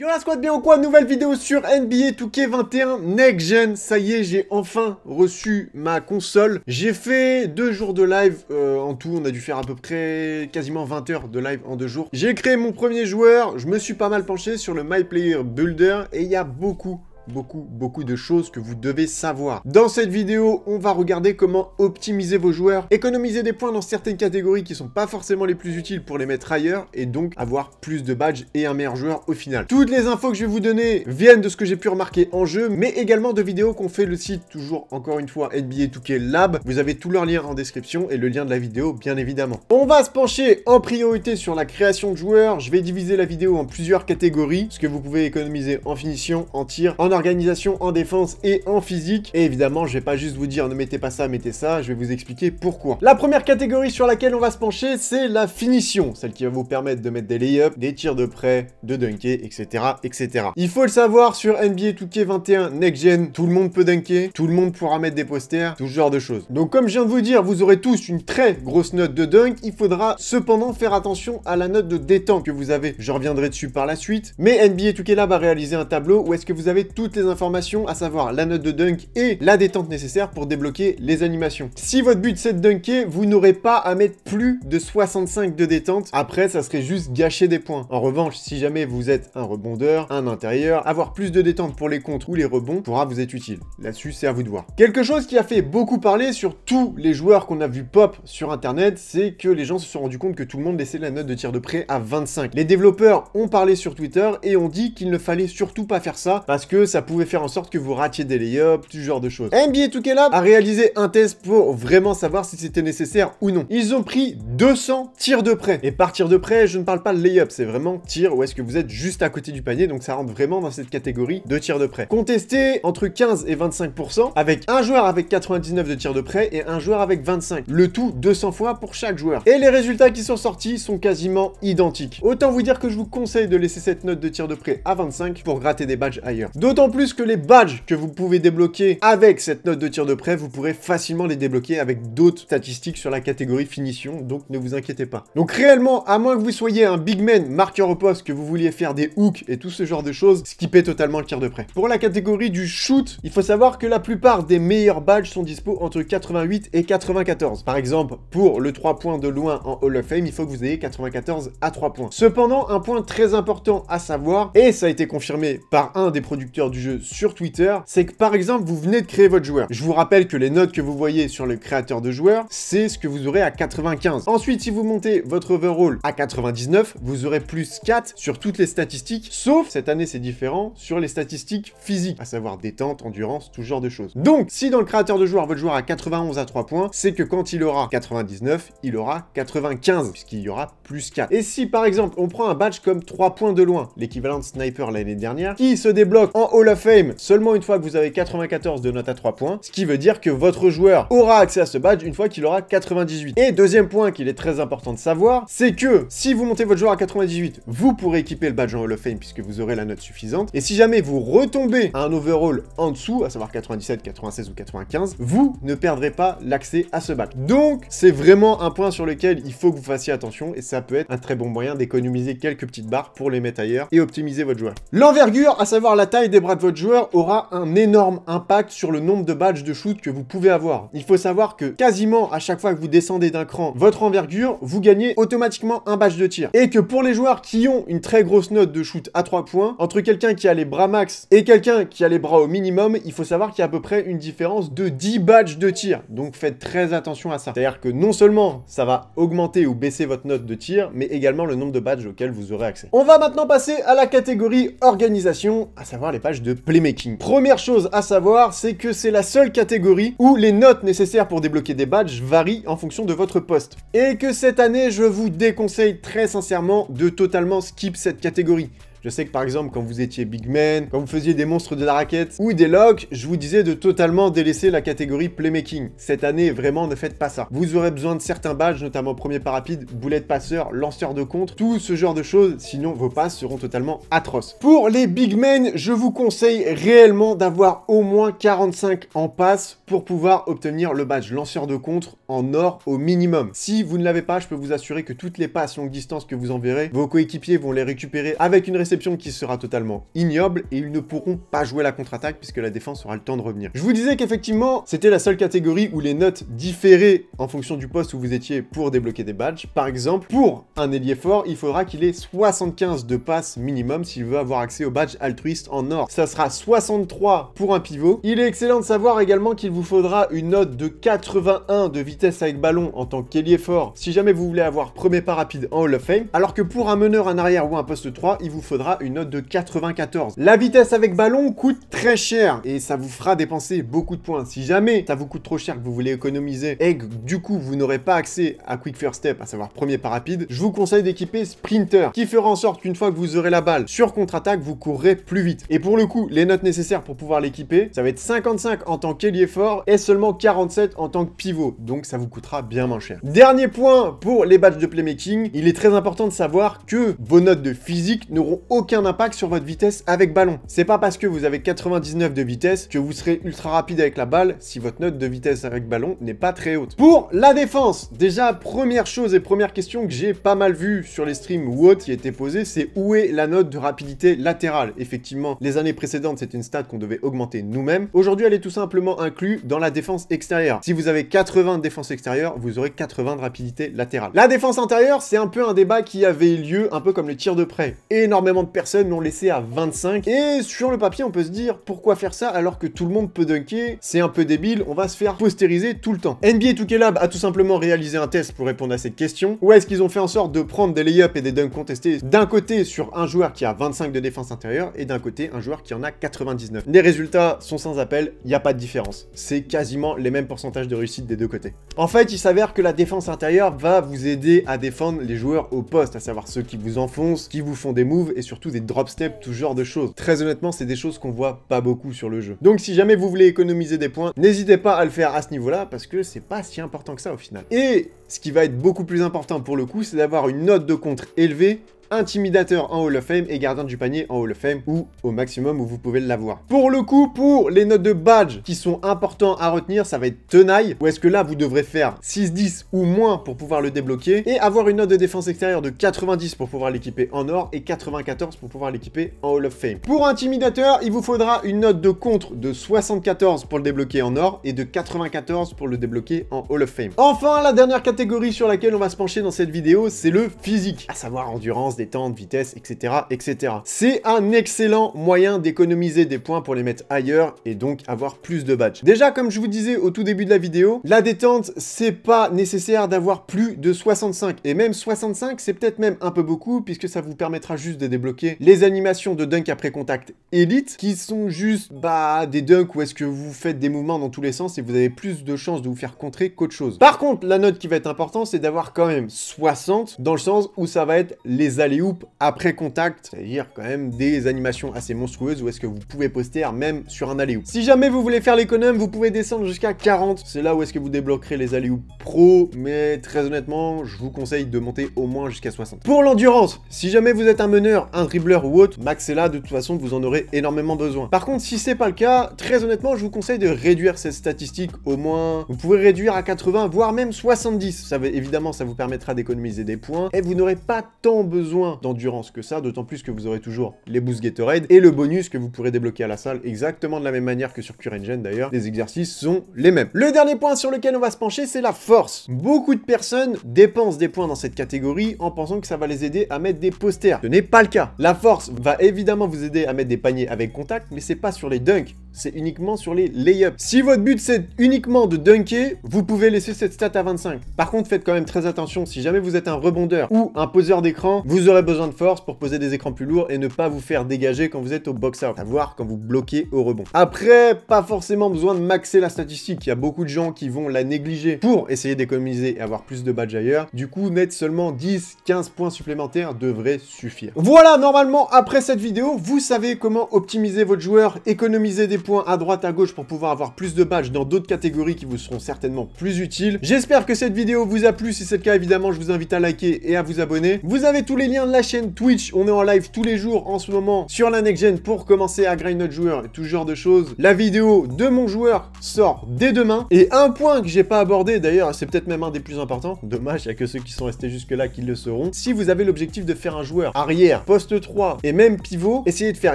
Yo la squad bien ou quoi Nouvelle vidéo sur NBA 2K21 Next Gen. Ça y est, j'ai enfin reçu ma console. J'ai fait deux jours de live euh, en tout. On a dû faire à peu près quasiment 20 heures de live en deux jours. J'ai créé mon premier joueur. Je me suis pas mal penché sur le My Player Builder et il y a beaucoup beaucoup, beaucoup de choses que vous devez savoir. Dans cette vidéo, on va regarder comment optimiser vos joueurs, économiser des points dans certaines catégories qui sont pas forcément les plus utiles pour les mettre ailleurs, et donc avoir plus de badges et un meilleur joueur au final. Toutes les infos que je vais vous donner viennent de ce que j'ai pu remarquer en jeu, mais également de vidéos qu'on fait le site, toujours encore une fois, NBA 2K Lab. Vous avez tous leurs liens en description et le lien de la vidéo, bien évidemment. On va se pencher en priorité sur la création de joueurs. Je vais diviser la vidéo en plusieurs catégories, ce que vous pouvez économiser en finition, en tir, en organisation en défense et en physique. Et évidemment, je vais pas juste vous dire ne mettez pas ça, mettez ça, je vais vous expliquer pourquoi. La première catégorie sur laquelle on va se pencher, c'est la finition, celle qui va vous permettre de mettre des lay-ups, des tirs de près, de dunker, etc., etc. Il faut le savoir, sur NBA 2K21 Next Gen, tout le monde peut dunker, tout le monde pourra mettre des posters, tout ce genre de choses. Donc comme je viens de vous dire, vous aurez tous une très grosse note de dunk, il faudra cependant faire attention à la note de détente que vous avez. Je reviendrai dessus par la suite, mais NBA 2K là va réaliser un tableau où est-ce que vous avez tous les informations, à savoir la note de dunk et la détente nécessaire pour débloquer les animations. Si votre but c'est de dunker, vous n'aurez pas à mettre plus de 65 de détente. Après, ça serait juste gâcher des points. En revanche, si jamais vous êtes un rebondeur, un intérieur, avoir plus de détente pour les contres ou les rebonds pourra vous être utile. Là-dessus, c'est à vous de voir. Quelque chose qui a fait beaucoup parler sur tous les joueurs qu'on a vu pop sur internet, c'est que les gens se sont rendus compte que tout le monde laissait la note de tir de près à 25. Les développeurs ont parlé sur Twitter et ont dit qu'il ne fallait surtout pas faire ça parce que ça ça pouvait faire en sorte que vous ratiez des layups, ce genre de choses. NBA 2K a réalisé un test pour vraiment savoir si c'était nécessaire ou non. Ils ont pris 200 tirs de près. Et par tir de près, je ne parle pas de layup, c'est vraiment tir où est-ce que vous êtes juste à côté du panier, donc ça rentre vraiment dans cette catégorie de tirs de près. Contesté entre 15 et 25% avec un joueur avec 99 de tirs de près et un joueur avec 25. Le tout 200 fois pour chaque joueur. Et les résultats qui sont sortis sont quasiment identiques. Autant vous dire que je vous conseille de laisser cette note de tir de près à 25 pour gratter des badges ailleurs. D'autres D'autant plus que les badges que vous pouvez débloquer avec cette note de tir de prêt, vous pourrez facilement les débloquer avec d'autres statistiques sur la catégorie finition, donc ne vous inquiétez pas. Donc réellement, à moins que vous soyez un big man marqueur au poste, que vous vouliez faire des hooks et tout ce genre de choses, skippez totalement le tir de prêt. Pour la catégorie du shoot, il faut savoir que la plupart des meilleurs badges sont dispo entre 88 et 94. Par exemple, pour le 3 points de loin en Hall of Fame, il faut que vous ayez 94 à 3 points. Cependant, un point très important à savoir, et ça a été confirmé par un des producteurs du jeu sur Twitter, c'est que par exemple, vous venez de créer votre joueur. Je vous rappelle que les notes que vous voyez sur le créateur de joueur, c'est ce que vous aurez à 95. Ensuite, si vous montez votre overall à 99, vous aurez plus 4 sur toutes les statistiques, sauf cette année c'est différent, sur les statistiques physiques, à savoir détente, endurance, tout genre de choses. Donc, si dans le créateur de joueur, votre joueur a 91 à 3 points, c'est que quand il aura 99, il aura 95, puisqu'il y aura plus 4. Et si par exemple, on prend un badge comme 3 points de loin, l'équivalent de sniper l'année dernière, qui se débloque en haut Hall of Fame seulement une fois que vous avez 94 de notes à 3 points, ce qui veut dire que votre joueur aura accès à ce badge une fois qu'il aura 98. Et deuxième point qu'il est très important de savoir, c'est que si vous montez votre joueur à 98, vous pourrez équiper le badge en Hall of Fame puisque vous aurez la note suffisante. Et si jamais vous retombez à un overall en dessous, à savoir 97, 96 ou 95, vous ne perdrez pas l'accès à ce badge. Donc c'est vraiment un point sur lequel il faut que vous fassiez attention et ça peut être un très bon moyen d'économiser quelques petites barres pour les mettre ailleurs et optimiser votre joueur. L'envergure, à savoir la taille des bras de votre joueur aura un énorme impact sur le nombre de badges de shoot que vous pouvez avoir. Il faut savoir que quasiment à chaque fois que vous descendez d'un cran votre envergure, vous gagnez automatiquement un badge de tir. Et que pour les joueurs qui ont une très grosse note de shoot à 3 points, entre quelqu'un qui a les bras max et quelqu'un qui a les bras au minimum, il faut savoir qu'il y a à peu près une différence de 10 badges de tir. Donc faites très attention à ça. C'est-à-dire que non seulement ça va augmenter ou baisser votre note de tir, mais également le nombre de badges auxquels vous aurez accès. On va maintenant passer à la catégorie organisation, à savoir les badges de playmaking. Première chose à savoir, c'est que c'est la seule catégorie où les notes nécessaires pour débloquer des badges varient en fonction de votre poste. Et que cette année, je vous déconseille très sincèrement de totalement skip cette catégorie. Je sais que par exemple, quand vous étiez Big Man, quand vous faisiez des monstres de la raquette ou des locks, je vous disais de totalement délaisser la catégorie playmaking. Cette année, vraiment, ne faites pas ça. Vous aurez besoin de certains badges, notamment premier pas rapide, de passeur, lanceur de contre, tout ce genre de choses, sinon vos passes seront totalement atroces. Pour les Big Men, je vous conseille réellement d'avoir au moins 45 en passe pour pouvoir obtenir le badge lanceur de contre en or au minimum. Si vous ne l'avez pas, je peux vous assurer que toutes les passes longue distance que vous enverrez, vos coéquipiers vont les récupérer avec une réception qui sera totalement ignoble et ils ne pourront pas jouer la contre-attaque puisque la défense aura le temps de revenir. Je vous disais qu'effectivement, c'était la seule catégorie où les notes différaient en fonction du poste où vous étiez pour débloquer des badges. Par exemple, pour un ailier fort, il faudra qu'il ait 75 de passes minimum s'il veut avoir accès au badge altruiste en or. Ça sera 63 pour un pivot. Il est excellent de savoir également qu'il vous faudra une note de 81 de vitesse avec ballon en tant qu'ailier fort si jamais vous voulez avoir premier pas rapide en Hall of Fame, alors que pour un meneur, en arrière ou un poste 3, il vous faudra une note de 94. La vitesse avec ballon coûte très cher et ça vous fera dépenser beaucoup de points. Si jamais ça vous coûte trop cher, que vous voulez économiser et que du coup vous n'aurez pas accès à Quick First Step, à savoir premier pas rapide, je vous conseille d'équiper Sprinter qui fera en sorte qu'une fois que vous aurez la balle sur contre-attaque, vous courrez plus vite. Et pour le coup, les notes nécessaires pour pouvoir l'équiper, ça va être 55 en tant qu'ailier fort et seulement 47 en tant que pivot. Donc ça vous coûtera bien moins cher. Dernier point pour les badges de playmaking, il est très important de savoir que vos notes de physique n'auront aucun impact sur votre vitesse avec ballon. C'est pas parce que vous avez 99 de vitesse que vous serez ultra rapide avec la balle si votre note de vitesse avec ballon n'est pas très haute. Pour la défense, déjà première chose et première question que j'ai pas mal vue sur les streams ou autres qui était posée, c'est où est la note de rapidité latérale Effectivement, les années précédentes, c'était une stat qu'on devait augmenter nous-mêmes. Aujourd'hui, elle est tout simplement inclue dans la défense extérieure. Si vous avez 80 de défense extérieure, vous aurez 80 de rapidité latérale. La défense intérieure, c'est un peu un débat qui avait lieu un peu comme le tir de près. Énormément de personnes l'ont laissé à 25. Et sur le papier, on peut se dire pourquoi faire ça alors que tout le monde peut dunker C'est un peu débile, on va se faire postériser tout le temps. NBA 2 Lab a tout simplement réalisé un test pour répondre à cette question. Ou est-ce qu'ils ont fait en sorte de prendre des lay et des dunks contestés d'un côté sur un joueur qui a 25 de défense intérieure et d'un côté un joueur qui en a 99 Les résultats sont sans appel, il n'y a pas de différence. C'est quasiment les mêmes pourcentages de réussite des deux côtés. En fait, il s'avère que la défense intérieure va vous aider à défendre les joueurs au poste, à savoir ceux qui vous enfoncent, qui vous font des moves et surtout des drop steps, tout genre de choses. Très honnêtement, c'est des choses qu'on voit pas beaucoup sur le jeu. Donc si jamais vous voulez économiser des points, n'hésitez pas à le faire à ce niveau-là, parce que c'est pas si important que ça au final. Et ce qui va être beaucoup plus important pour le coup, c'est d'avoir une note de contre élevée intimidateur en Hall of Fame et gardien du panier en Hall of Fame ou au maximum où vous pouvez l'avoir. Pour le coup, pour les notes de badge qui sont importants à retenir, ça va être tenaille, ou est-ce que là vous devrez faire 6-10 ou moins pour pouvoir le débloquer, et avoir une note de défense extérieure de 90 pour pouvoir l'équiper en or et 94 pour pouvoir l'équiper en Hall of Fame. Pour intimidateur, il vous faudra une note de contre de 74 pour le débloquer en or et de 94 pour le débloquer en Hall of Fame. Enfin, la dernière catégorie catégorie sur laquelle on va se pencher dans cette vidéo, c'est le physique, à savoir endurance, détente, vitesse, etc. etc. C'est un excellent moyen d'économiser des points pour les mettre ailleurs et donc avoir plus de badges. Déjà, comme je vous disais au tout début de la vidéo, la détente, c'est pas nécessaire d'avoir plus de 65. Et même 65, c'est peut-être même un peu beaucoup puisque ça vous permettra juste de débloquer les animations de dunk après contact élite qui sont juste bah des dunks où est-ce que vous faites des mouvements dans tous les sens et vous avez plus de chances de vous faire contrer qu'autre chose. Par contre, la note qui va être important, c'est d'avoir quand même 60 dans le sens où ça va être les alley après contact, c'est-à-dire quand même des animations assez monstrueuses où est-ce que vous pouvez poster même sur un alley-oop. Si jamais vous voulez faire l'économe, vous pouvez descendre jusqu'à 40. C'est là où est-ce que vous débloquerez les alley pro, mais très honnêtement, je vous conseille de monter au moins jusqu'à 60. Pour l'endurance, si jamais vous êtes un meneur, un dribbleur ou autre, max est là, de toute façon, vous en aurez énormément besoin. Par contre, si c'est pas le cas, très honnêtement, je vous conseille de réduire cette statistique au moins. Vous pouvez réduire à 80, voire même 70 évidemment, ça vous permettra d'économiser des points, et vous n'aurez pas tant besoin d'endurance que ça, d'autant plus que vous aurez toujours les boosts Gatorade, et le bonus que vous pourrez débloquer à la salle, exactement de la même manière que sur Engine d'ailleurs, les exercices sont les mêmes. Le dernier point sur lequel on va se pencher, c'est la force. Beaucoup de personnes dépensent des points dans cette catégorie en pensant que ça va les aider à mettre des posters. Ce n'est pas le cas. La force va évidemment vous aider à mettre des paniers avec contact, mais c'est pas sur les dunks, c'est uniquement sur les layups. Si votre but c'est uniquement de dunker, vous pouvez laisser cette stat à 25. Par par contre, faites quand même très attention, si jamais vous êtes un rebondeur ou un poseur d'écran, vous aurez besoin de force pour poser des écrans plus lourds et ne pas vous faire dégager quand vous êtes au box-out, à voir quand vous bloquez au rebond. Après, pas forcément besoin de maxer la statistique, il y a beaucoup de gens qui vont la négliger pour essayer d'économiser et avoir plus de badges ailleurs. Du coup, net seulement 10-15 points supplémentaires devrait suffire. Voilà, normalement, après cette vidéo, vous savez comment optimiser votre joueur, économiser des points à droite à gauche pour pouvoir avoir plus de badges dans d'autres catégories qui vous seront certainement plus utiles. J'espère que cette vidéo vous a plu, si c'est le cas, évidemment, je vous invite à liker et à vous abonner. Vous avez tous les liens de la chaîne Twitch. On est en live tous les jours en ce moment sur la next gen pour commencer à grind notre joueur et tout ce genre de choses. La vidéo de mon joueur sort dès demain. Et un point que j'ai pas abordé, d'ailleurs, c'est peut-être même un des plus importants. Dommage, il y a que ceux qui sont restés jusque-là qui le sauront. Si vous avez l'objectif de faire un joueur arrière, poste 3 et même pivot, essayez de faire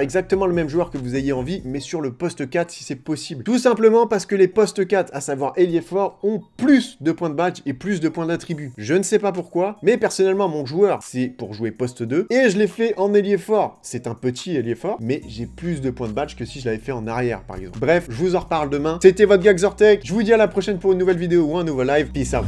exactement le même joueur que vous ayez envie, mais sur le poste 4 si c'est possible. Tout simplement parce que les postes 4, à savoir ailier fort, ont plus de points de badge et plus de points d'attribut. Je ne sais pas pourquoi, mais personnellement, mon joueur, c'est pour jouer poste 2. Et je l'ai fait en ailier fort. C'est un petit ailier fort, mais j'ai plus de points de badge que si je l'avais fait en arrière, par exemple. Bref, je vous en reparle demain. C'était votre gag Je vous dis à la prochaine pour une nouvelle vidéo ou un nouveau live. Peace out.